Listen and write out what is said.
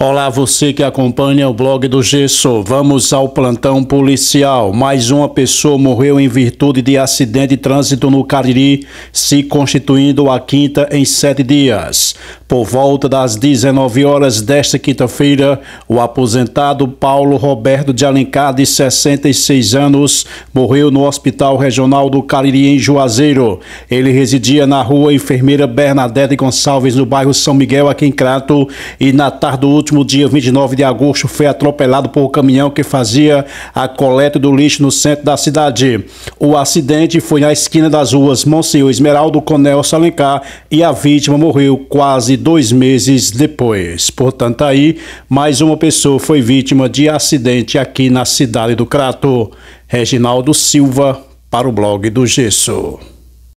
Olá, você que acompanha o blog do Gesso. Vamos ao plantão policial. Mais uma pessoa morreu em virtude de acidente de trânsito no Cariri, se constituindo a quinta em sete dias. Por volta das 19 horas desta quinta-feira, o aposentado Paulo Roberto de Alencar, de 66 anos, morreu no Hospital Regional do Cariri, em Juazeiro. Ele residia na rua Enfermeira Bernadette Gonçalves, no bairro São Miguel, aqui em Crato, e na tarde do último dia 29 de agosto, foi atropelado por um caminhão que fazia a coleta do lixo no centro da cidade. O acidente foi na esquina das ruas Monsenhor Esmeraldo Conel Salencar e a vítima morreu quase dois meses depois. Portanto, aí, mais uma pessoa foi vítima de acidente aqui na cidade do Crato. Reginaldo Silva, para o blog do Gesso.